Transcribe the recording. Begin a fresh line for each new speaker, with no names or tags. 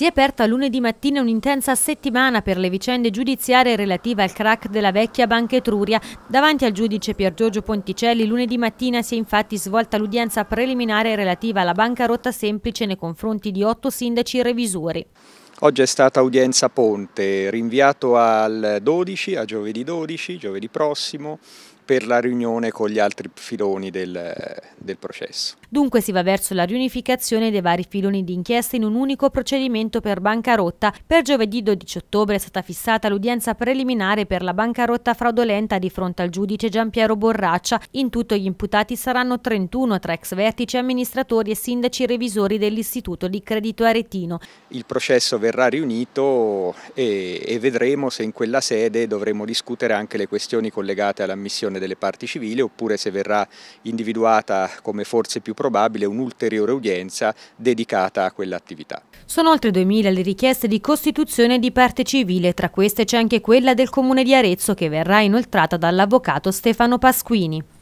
Si è aperta lunedì mattina un'intensa settimana per le vicende giudiziarie relative al crack della vecchia Banca Etruria. Davanti al giudice Pier Giorgio Ponticelli lunedì mattina si è infatti svolta l'udienza preliminare relativa alla bancarotta semplice nei confronti di otto sindaci revisori.
Oggi è stata udienza ponte, rinviato al 12, a giovedì 12, giovedì prossimo, per la riunione con gli altri filoni del, del processo.
Dunque si va verso la riunificazione dei vari filoni di inchiesta in un unico procedimento per bancarotta. Per giovedì 12 ottobre è stata fissata l'udienza preliminare per la bancarotta fraudolenta di fronte al giudice Giampiero Borraccia. In tutto gli imputati saranno 31 tra ex vertici, amministratori e sindaci revisori dell'Istituto di Credito Aretino.
Il processo verrà riunito e, e vedremo se in quella sede dovremo discutere anche le questioni collegate all'ammissione delle parti civili oppure se verrà individuata come forse più probabile un'ulteriore udienza dedicata a quell'attività.
Sono oltre 2.000 le richieste di costituzione di parte civile, tra queste c'è anche quella del Comune di Arezzo che verrà inoltrata dall'avvocato Stefano Pasquini.